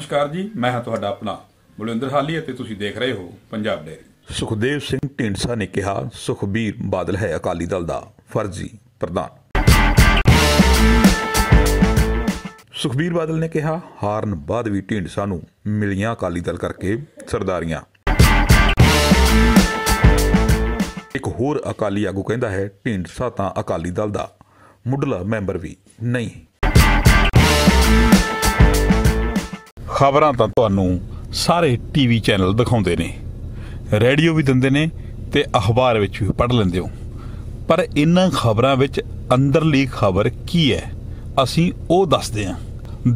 ਨਮਸਕਾਰ ਜੀ ਮੈਂ ਹਾਂ ਤੁਹਾਡਾ ਆਪਣਾ ਬਲਵਿੰਦਰ ਹਾਲੀ ਅਤੇ ਤੁਸੀਂ ਦੇਖ ਰਹੇ ਹੋ ਪੰਜਾਬ ਡੇਰੀ ਸੁਖਦੇਵ ਸਿੰਘ ਢੀਂਡਸਾ ਨੇ ਕਿਹਾ ਸੁਖਬੀਰ ਬਾਦਲ ਹੈ ਅਕਾਲੀ ਦਲ ਦਾ ਫਰਜ਼ੀ ਪ੍ਰਧਾਨ ਸੁਖਬੀਰ ਬਾਦਲ ਨੇ ਕਿਹਾ ਹਾਰਨ ਬਾਅਦ ਵੀ ਢੀਂਡਸਾ ਨੂੰ ਮਿਲੀਆਂ ਅਕਾਲੀ ਦਲ ਕਰਕੇ ਸਰਦਾਰੀਆਂ ਇੱਕ ਹੋਰ ਅਕਾਲੀ ਆਗੂ ਕਹਿੰਦਾ ਹੈ ਢੀਂਡਸਾ ਤਾਂ ਅਕਾਲੀ ਦਲ ਦਾ ਮੁੱਢਲਾ ਮੈਂਬਰ ਵੀ ਨਹੀਂ ਖਬਰਾਂ ਤਾਂ ਤੁਹਾਨੂੰ ਸਾਰੇ ਟੀਵੀ ਚੈਨਲ ਦਿਖਾਉਂਦੇ ਨੇ ਰੇਡੀਓ ਵੀ ਦਿੰਦੇ ਨੇ ਤੇ ਅਖਬਾਰ ਵਿੱਚ ਵੀ ਪੜ੍ਹ ਲੈਂਦੇ ਹੋ ਪਰ ਇਨ੍ਹਾਂ ਖਬਰਾਂ ਵਿੱਚ ਅੰਦਰਲੀ ਖਬਰ ਕੀ ਹੈ ਅਸੀਂ ਉਹ ਦੱਸਦੇ ਹਾਂ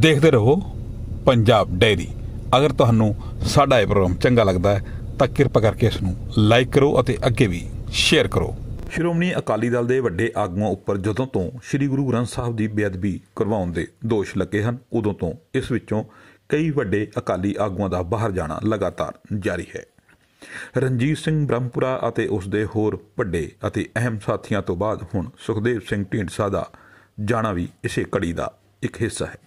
ਦੇਖਦੇ ਰਹੋ ਪੰਜਾਬ ਡੈਰੀ ਅਗਰ ਤੁਹਾਨੂੰ ਸਾਡਾ ਇਹ ਪ੍ਰੋਗਰਾਮ ਚੰਗਾ ਲੱਗਦਾ ਹੈ ਤਾਂ ਕਿਰਪਾ ਕਰਕੇ ਇਸ ਨੂੰ ਲਾਈਕ ਕਰੋ ਅਤੇ ਅੱਗੇ ਵੀ ਸ਼ੇਅਰ ਕਰੋ ਸ਼੍ਰੋਮਣੀ ਅਕਾਲੀ ਦਲ ਦੇ ਵੱਡੇ ਆਗੂਆਂ ਉੱਪਰ ਜਦੋਂ ਤੋਂ ਸ੍ਰੀ ਗੁਰੂ ਗ੍ਰੰਥ ਸਾਹਿਬ ਦੀ ਬੇਅਦਬੀ ਕਰਵਾਉਣ ਦੇ ਦੋਸ਼ ਲੱਗੇ ਹਨ ਉਦੋਂ ਤੋਂ ਇਸ ਵਿੱਚੋਂ ਕਈ ਵੱਡੇ ਅਕਾਲੀ ਆਗੂਆਂ ਦਾ ਬਾਹਰ ਜਾਣਾ ਲਗਾਤਾਰ ਜਾਰੀ ਹੈ ਰਣਜੀਤ ਸਿੰਘ ਬ੍ਰਹਮਪੁਰਾ ਅਤੇ ਉਸ ਦੇ ਹੋਰ ਵੱਡੇ ਅਤੇ ਅਹਿਮ ਸਾਥੀਆਂ ਤੋਂ ਬਾਅਦ ਹੁਣ ਸੁਖਦੇਵ ਸਿੰਘ ਢੀਂਡਸਾ ਦਾ ਜਾਣਾ ਵੀ ਇਸੇ ਕੜੀ ਦਾ ਇੱਕ ਹਿੱਸਾ ਹੈ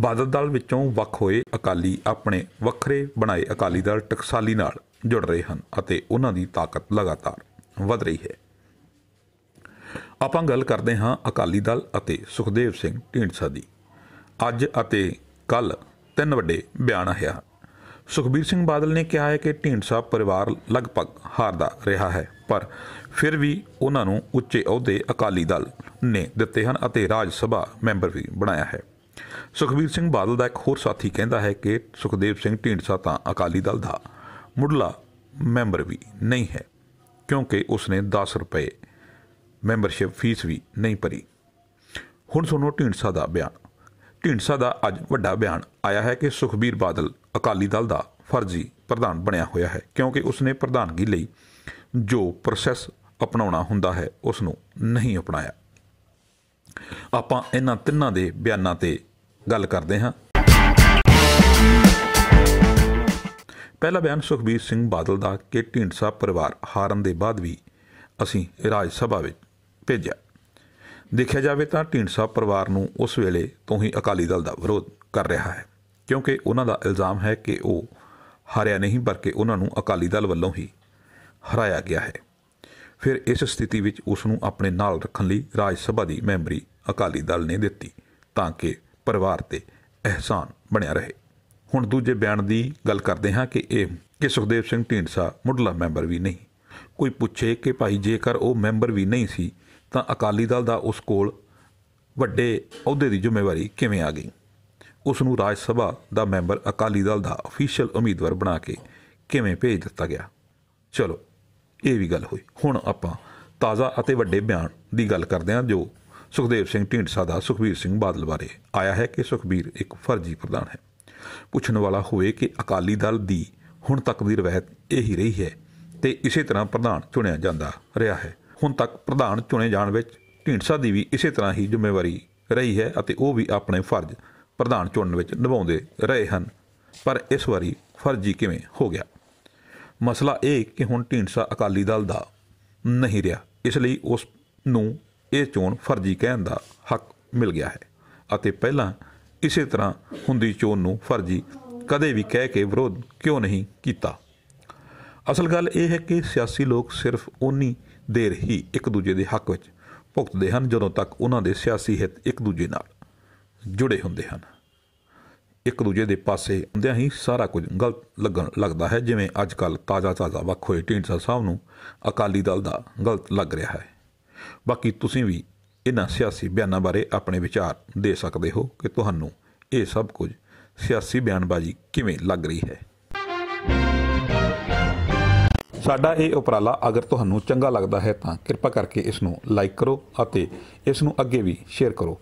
ਬਾਦਲ ਦਲ ਵਿੱਚੋਂ ਵੱਖ ਹੋਏ ਅਕਾਲੀ ਆਪਣੇ ਵੱਖਰੇ ਬਣਾਏ ਅਕਾਲੀ ਦਲ ਟਕਸਾਲੀ ਨਾਲ ਜੁੜ ਰਹੇ ਹਨ ਅਤੇ ਉਹਨਾਂ ਦੀ ਤਾਕਤ ਲਗਾਤਾਰ ਵਧ ਰਹੀ ਹੈ ਆਪਾਂ ਗੱਲ ਕਰਦੇ ਹਾਂ ਅਕਾਲੀ ਦਲ ਅਤੇ ਸੁਖਦੇਵ ਸਿੰਘ ਢੀਂਡਸਾ ਦੀ ਅੱਜ ਅਤੇ ਕੱਲ ਤਿੰਨ ਵੱਡੇ ਬਿਆਨ ਆਇਆ ਸੁਖਬੀਰ ਸਿੰਘ ਬਾਦਲ ਨੇ ਕਿਹਾ ਹੈ ਕਿ ਢੀਂਡਸਾ ਪਰਿਵਾਰ ਲਗਭਗ ਹਾਰਦਾ ਰਿਹਾ ਹੈ ਪਰ ਫਿਰ ਵੀ ਉਹਨਾਂ ਨੂੰ ਉੱਚੇ ਅਹੁਦੇ ਅਕਾਲੀ ਦਲ ਨੇ ਦਿੱਤੇ ਹਨ ਅਤੇ ਰਾਜ ਸਭਾ ਮੈਂਬਰ ਵੀ ਬਣਾਇਆ ਹੈ ਸੁਖਬੀਰ ਸਿੰਘ ਬਾਦਲ ਦਾ ਇੱਕ ਹੋਰ ਸਾਥੀ ਕਹਿੰਦਾ ਹੈ ਕਿ ਸੁਖਦੇਵ ਸਿੰਘ ਢੀਂਡਸਾ ਤਾਂ ਅਕਾਲੀ ਦਲ ਦਾ ਮੁੱਢਲਾ ਮੈਂਬਰ ਵੀ ਨਹੀਂ ਹੈ ਕਿਉਂਕਿ ਉਸਨੇ 10 ਰੁਪਏ ਮੈਂਬਰਸ਼ਿਪ ਫੀਸ ਵੀ ਨਹੀਂ ਭਰੀ ਹੁਣ ਸੁਣੋ ਢੀਂਡਸਾ ਦਾ ਬਿਆਨ ਢੀਂਡਸਾ ਦਾ ਅੱਜ ਵੱਡਾ ਬਿਆਨ ਆਇਆ ਹੈ ਕਿ ਸੁਖਬੀਰ ਬਾਦਲ ਅਕਾਲੀ ਦਲ ਦਾ ਫਰਜ਼ੀ ਪ੍ਰਧਾਨ ਬਣਿਆ ਹੋਇਆ ਹੈ ਕਿਉਂਕਿ ਉਸਨੇ ਪ੍ਰਧਾਨਗੀ ਲਈ ਜੋ ਪ੍ਰੋਸੈਸ ਅਪਣਾਉਣਾ ਹੁੰਦਾ ਹੈ ਉਸ ਨੂੰ ਨਹੀਂ ਅਪਣਾਇਆ ਆਪਾਂ ਇਹਨਾਂ ਤਿੰਨਾਂ ਦੇ ਬਿਆਨਾਂ ਤੇ ਗੱਲ ਕਰਦੇ ਹਾਂ ਪਹਿਲਾ ਬਿਆਨ ਸੁਖਬੀਰ ਸਿੰਘ ਬਾਦਲ ਦਾ ਕਿ ਢੀਂਡਸਾ ਪਰਿਵਾਰ ਹਾਰਨ ਦੇ ਬਾਅਦ ਵੀ ਅਸੀਂ ਰਾਜ ਸਭਾ ਵਿੱਚ ਭੇਜਿਆ ਦੇਖਿਆ ਜਾਵੇ ਤਾਂ ਢੀਂਡਸਾ ਪਰਿਵਾਰ ਨੂੰ ਉਸ ਵੇਲੇ ਤੋਂ ਹੀ ਅਕਾਲੀ ਦਲ ਦਾ ਵਿਰੋਧ ਕਰ ਰਿਹਾ ਹੈ ਕਿਉਂਕਿ ਉਹਨਾਂ ਦਾ ਇਲਜ਼ਾਮ ਹੈ ਕਿ ਉਹ ਹਾਰਿਆ ਨਹੀਂ ਬਲਕਿ ਉਹਨਾਂ ਨੂੰ ਅਕਾਲੀ ਦਲ ਵੱਲੋਂ ਹੀ ਹਰਾਇਆ ਗਿਆ ਹੈ ਫਿਰ ਇਸ ਸਥਿਤੀ ਵਿੱਚ ਉਸ ਨੂੰ ਆਪਣੇ ਨਾਲ ਰੱਖਣ ਲਈ ਰਾਜ ਸਭਾ ਦੀ ਮੈਂਬਰੀ ਅਕਾਲੀ ਦਲ ਨੇ ਦਿੱਤੀ ਤਾਂ ਕਿ ਪਰਿਵਾਰ ਤੇ ਅਹਿਸਾਨ ਬਣਿਆ ਰਹੇ ਹੁਣ ਦੂਜੇ ਬਿਆਨ ਦੀ ਗੱਲ ਕਰਦੇ ਹਾਂ ਕਿ ਇਹ ਕਿ ਸੁਖਦੇਵ ਸਿੰਘ ਢੀਂਡਸਾ ਮੁੱਢਲਾ ਮੈਂਬਰ ਵੀ ਨਹੀਂ ਕੋਈ ਪੁੱਛੇ ਕਿ ਭਾਈ ਜੇਕਰ ਉਹ ਮੈਂਬਰ ਵੀ ਨਹੀਂ ਸੀ ਤਾਂ ਅਕਾਲੀ ਦਲ ਦਾ ਉਸ ਕੋਲ ਵੱਡੇ ਅਹੁਦੇ ਦੀ ਜ਼ਿੰਮੇਵਾਰੀ ਕਿਵੇਂ ਆ ਗਈ ਉਸ ਨੂੰ ਰਾਜ ਸਭਾ ਦਾ ਮੈਂਬਰ ਅਕਾਲੀ ਦਲ ਦਾ ਅਫੀਸ਼ੀਅਲ ਉਮੀਦਵਾਰ ਬਣਾ ਕੇ ਕਿਵੇਂ ਭੇਜ ਦਿੱਤਾ ਗਿਆ ਚਲੋ ਇਹ ਵੀ ਗੱਲ ਹੋਈ ਹੁਣ ਆਪਾਂ ਤਾਜ਼ਾ ਅਤੇ ਵੱਡੇ ਬਿਆਨ ਦੀ ਗੱਲ ਕਰਦੇ ਹਾਂ ਜੋ ਸੁਖਦੇਵ ਸਿੰਘ ਢੀਂਡਸਾ ਦਾ ਸੁਖਬੀਰ ਸਿੰਘ ਬਾਦਲ ਬਾਰੇ ਆਇਆ ਹੈ ਕਿ ਸੁਖਬੀਰ ਇੱਕ ਫਰਜ਼ੀ ਪ੍ਰਧਾਨ ਹੈ ਪੁੱਛਣ ਵਾਲਾ ਹੋਵੇ ਕਿ ਅਕਾਲੀ ਦਲ ਦੀ ਹੁਣ ਤੱਕ ਦੀ ਰਵਾਇਤ ਇਹੀ ਰਹੀ ਹੈ ਤੇ ਇਸੇ ਤਰ੍ਹਾਂ ਪ੍ਰਧਾਨ ਚੁਣਿਆ ਜਾਂਦਾ ਰਿਹਾ ਹੈ ਹੁਣ ਤੱਕ ਪ੍ਰਧਾਨ ਚੁਣੇ ਜਾਣ ਵਿੱਚ ਢੀਂਡਸਾ ਦੀ ਵੀ ਇਸੇ ਤਰ੍ਹਾਂ ਹੀ ਜ਼ਿੰਮੇਵਾਰੀ ਰਹੀ ਹੈ ਅਤੇ ਉਹ ਵੀ ਆਪਣੇ ਫਰਜ਼ ਪ੍ਰਧਾਨ ਚੁਣਨ ਵਿੱਚ ਨਿਭਾਉਂਦੇ ਰਹੇ ਹਨ ਪਰ ਇਸ ਵਾਰੀ ਫਰਜ਼ੀ ਕਿਵੇਂ ਹੋ ਗਿਆ ਮਸਲਾ ਇਹ ਕਿ ਹੁਣ ਢੀਂਡਸਾ ਅਕਾਲੀ ਦਲ ਦਾ ਨਹੀਂ ਰਿਹਾ ਇਸ ਲਈ ਉਸ ਨੂੰ ਇਹ ਚੋਣ ਫਰਜ਼ੀ ਕਹਿਣ ਦਾ ਹੱਕ ਮਿਲ ਗਿਆ ਹੈ ਅਤੇ ਪਹਿਲਾਂ ਇਸੇ ਤਰ੍ਹਾਂ ਹੁੰਦੀ ਚੋਣ ਨੂੰ ਫਰਜ਼ੀ ਕਦੇ ਵੀ ਕਹਿ ਕੇ ਵਿਰੋਧ ਕਿਉਂ ਨਹੀਂ ਕੀਤਾ ਅਸਲ ਗੱਲ ਇਹ ਹੈ ਕਿ ਸਿਆਸੀ ਲੋਕ ਸਿਰਫ ਉਨੀ ਦੇਰ ਹੀ ਇੱਕ ਦੂਜੇ ਦੇ ਹੱਕ ਵਿੱਚ ਭੁਗਤਦੇ ਹਨ ਜਦੋਂ ਤੱਕ ਉਹਨਾਂ ਦੇ ਸਿਆਸੀ ਹਿੱਤ ਇੱਕ ਦੂਜੇ ਨਾਲ ਜੁੜੇ ਹੁੰਦੇ ਹਨ ਇੱਕ ਦੂਜੇ ਦੇ ਪਾਸੇ ਹੁੰਦਿਆਂ ਹੀ ਸਾਰਾ ਕੁਝ ਗਲਤ ਲੱਗਣ ਲੱਗਦਾ ਹੈ ਜਿਵੇਂ ਅੱਜ ਕੱਲ ਤਾਜ਼ਾ ਤਾਜ਼ਾ ਵੱਖ ਹੋਏ ਢੀਂਡਸਾ ਸਾਹਿਬ ਨੂੰ ਅਕਾਲੀ ਦਲ ਦਾ ਗਲਤ ਲੱਗ ਰਿਹਾ ਹੈ ਬਾਕੀ ਤੁਸੀਂ ਵੀ ਇਹਨਾਂ ਸਿਆਸੀ ਬਿਆਨਾਂ ਬਾਰੇ ਆਪਣੇ ਵਿਚਾਰ ਦੇ ਸਕਦੇ ਹੋ ਕਿ ਤੁਹਾਨੂੰ ਇਹ ਸਭ ਕੁਝ ਸਿਆਸੀ ਬਿਆਨਬਾਜ਼ੀ ਕਿਵੇਂ ਲੱਗ ਰਹੀ ਹੈ ਸਾਡਾ ਇਹ ਉਪਰਾਲਾ ਅਗਰ ਤੁਹਾਨੂੰ ਚੰਗਾ ਲੱਗਦਾ ਹੈ ਤਾਂ ਕਿਰਪਾ ਕਰਕੇ ਇਸ ਨੂੰ ਲਾਈਕ ਕਰੋ ਅਤੇ ਇਸ ਨੂੰ ਅੱਗੇ ਵੀ ਸ਼ੇਅਰ ਕਰੋ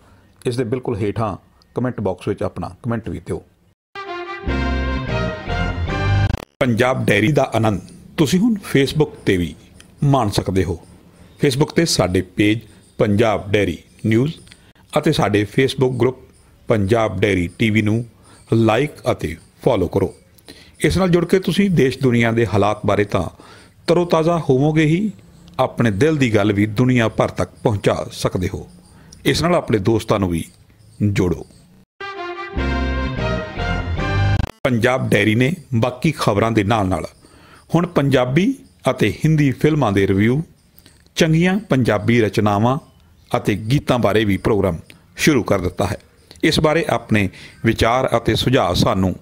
ਇਸ ਦੇ ਬਿਲਕੁਲ ਹੇਠਾਂ ਕਮੈਂਟ ਬਾਕਸ ਵਿੱਚ ਆਪਣਾ ਕਮੈਂਟ ਵੀ ਦਿਓ ਪੰਜਾਬ ਡੈਰੀ ਦਾ ਆਨੰਦ ਤੁਸੀਂ ਹੁਣ ਫੇਸਬੁੱਕ ਤੇ ਵੀ ਮਾਣ ਸਕਦੇ ਹੋ ਫੇਸਬੁੱਕ ਤੇ ਸਾਡੇ ਪੇਜ ਪੰਜਾਬ ਡੈਰੀ ਨਿਊਜ਼ ਅਤੇ ਸਾਡੇ Facebook group Punjab dairy TV ਨੂੰ ਲਾਈਕ ਅਤੇ ਫੋਲੋ ਕਰੋ ਇਸ ਨਾਲ ਜੁੜ ਕੇ ਤੁਸੀਂ ਦੇਸ਼ ਦੁਨੀਆ ਦੇ ਹਾਲਾਤ ਬਾਰੇ ਤਾਂ ਤਰੋਤਾਜ਼ਾ ਹੋਵੋਗੇ ਹੀ ਆਪਣੇ ਦਿਲ ਦੀ ਗੱਲ ਵੀ ਦੁਨੀਆ ਭਰ ਤੱਕ ਪਹੁੰਚਾ ਸਕਦੇ ਹੋ ਇਸ ਨਾਲ ਆਪਣੇ ਦੋਸਤਾਂ ਨੂੰ ਵੀ ਜੋੜੋ ਪੰਜਾਬ ਡੈਰੀ ਨੇ ਬਾਕੀ ਖਬਰਾਂ ਦੇ ਨਾਲ-ਨਾਲ ਹੁਣ ਪੰਜਾਬੀ ਅਤੇ ਹਿੰਦੀ ਫਿਲਮਾਂ ਦੇ ਰਿਵਿਊ ਚੰਗੀਆਂ ਪੰਜਾਬੀ ਰਚਨਾਵਾਂ ਅਤੇ ਗੀਤਾਂ ਬਾਰੇ ਵੀ ਪ੍ਰੋਗਰਾਮ ਸ਼ੁਰੂ ਕਰ ਦਿੱਤਾ ਹੈ ਇਸ ਬਾਰੇ ਆਪਣੇ ਵਿਚਾਰ ਅਤੇ ਸੁਝਾਅ ਸਾਨੂੰ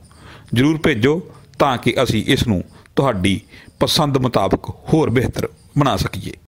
ਜ਼ਰੂਰ ਭੇਜੋ ਤਾਂ ਕਿ ਅਸੀਂ ਇਸ ਨੂੰ ਤੁਹਾਡੀ ਪਸੰਦ ਮੁਤਾਬਕ ਹੋਰ ਬਿਹਤਰ ਬਣਾ ਸਕੀਏ